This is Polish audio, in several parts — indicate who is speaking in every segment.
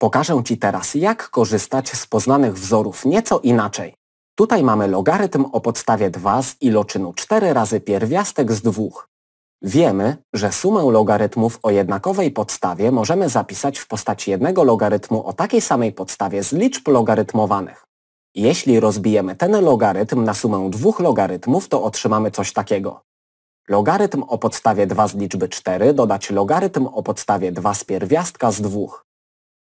Speaker 1: Pokażę Ci teraz, jak korzystać z poznanych wzorów nieco inaczej. Tutaj mamy logarytm o podstawie 2 z iloczynu 4 razy pierwiastek z 2. Wiemy, że sumę logarytmów o jednakowej podstawie możemy zapisać w postaci jednego logarytmu o takiej samej podstawie z liczb logarytmowanych. Jeśli rozbijemy ten logarytm na sumę dwóch logarytmów, to otrzymamy coś takiego. Logarytm o podstawie 2 z liczby 4 dodać logarytm o podstawie 2 z pierwiastka z 2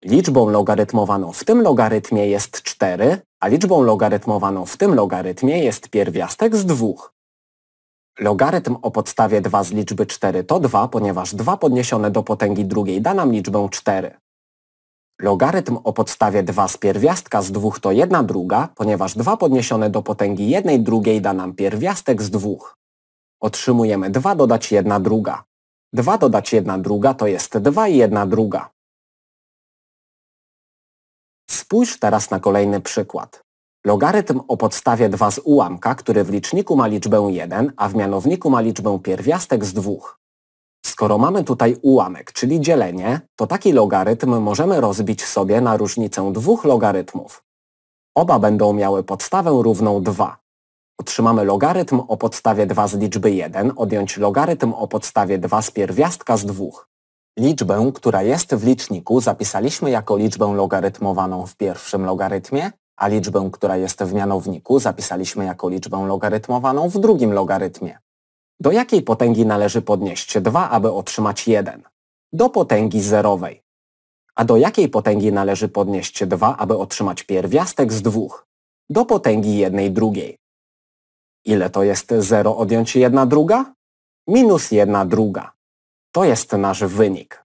Speaker 1: liczbą logarytmowaną w tym logarytmie jest 4, a liczbą logarytmowaną w tym logarytmie jest pierwiastek z 2. Logarytm o podstawie 2 z liczby 4 to 2, ponieważ 2 podniesione do potęgi drugiej da nam liczbę 4. Logarytm o podstawie 2 z pierwiastka z 2 to 1 druga, ponieważ 2 podniesione do potęgi 1 drugiej da nam pierwiastek z 2. Otrzymujemy 2 dodać 1 druga. 2 dodać 1 druga to jest 2 i 1 druga. Spójrz teraz na kolejny przykład. Logarytm o podstawie 2 z ułamka, który w liczniku ma liczbę 1, a w mianowniku ma liczbę pierwiastek z 2. Skoro mamy tutaj ułamek, czyli dzielenie, to taki logarytm możemy rozbić sobie na różnicę dwóch logarytmów. Oba będą miały podstawę równą 2. Otrzymamy logarytm o podstawie 2 z liczby 1, odjąć logarytm o podstawie 2 z pierwiastka z 2. Liczbę, która jest w liczniku, zapisaliśmy jako liczbę logarytmowaną w pierwszym logarytmie, a liczbę, która jest w mianowniku, zapisaliśmy jako liczbę logarytmowaną w drugim logarytmie. Do jakiej potęgi należy podnieść 2, aby otrzymać 1? Do potęgi zerowej. A do jakiej potęgi należy podnieść 2, aby otrzymać pierwiastek z 2? Do potęgi jednej drugiej. Ile to jest 0 odjąć 1 druga? Minus 1 druga. To jest nasz wynik.